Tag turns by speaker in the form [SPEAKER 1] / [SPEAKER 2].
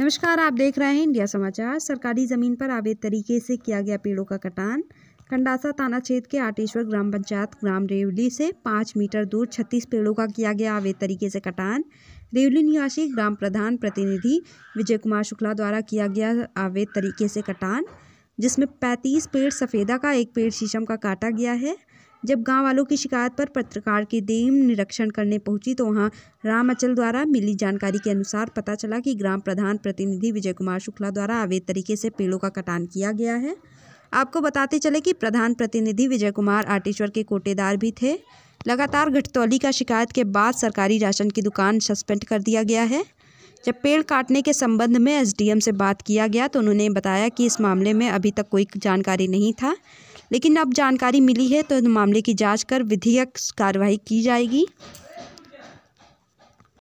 [SPEAKER 1] नमस्कार आप देख रहे हैं इंडिया समाचार सरकारी ज़मीन पर अवैध तरीके से किया गया पेड़ों का कटान खंडासा थाना क्षेत्र के आटेश्वर ग्राम पंचायत ग्राम रेवली से पाँच मीटर दूर छत्तीस पेड़ों का किया गया अवैध तरीके से कटान रेवली निवासी ग्राम प्रधान प्रतिनिधि विजय कुमार शुक्ला द्वारा किया गया अवैध तरीके से कटान जिसमें पैंतीस पेड़ सफ़ेदा का एक पेड़ शीशम का काटा गया है जब गांव वालों की शिकायत पर पत्रकार की टीम निरीक्षण करने पहुंची तो वहां अचल द्वारा मिली जानकारी के अनुसार पता चला कि ग्राम प्रधान प्रतिनिधि विजय कुमार शुक्ला द्वारा अवैध तरीके से पेड़ों का कटान किया गया है आपको बताते चले कि प्रधान प्रतिनिधि विजय कुमार आटेश्वर के कोटेदार भी थे लगातार घटतौली का शिकायत के बाद सरकारी राशन की दुकान सस्पेंड कर दिया गया है जब पेड़ काटने के संबंध में एसडीएम से बात किया गया तो उन्होंने बताया कि इस मामले में अभी तक कोई जानकारी नहीं था लेकिन अब जानकारी मिली है तो मामले की जाँच कर विधिक कार्रवाई की जाएगी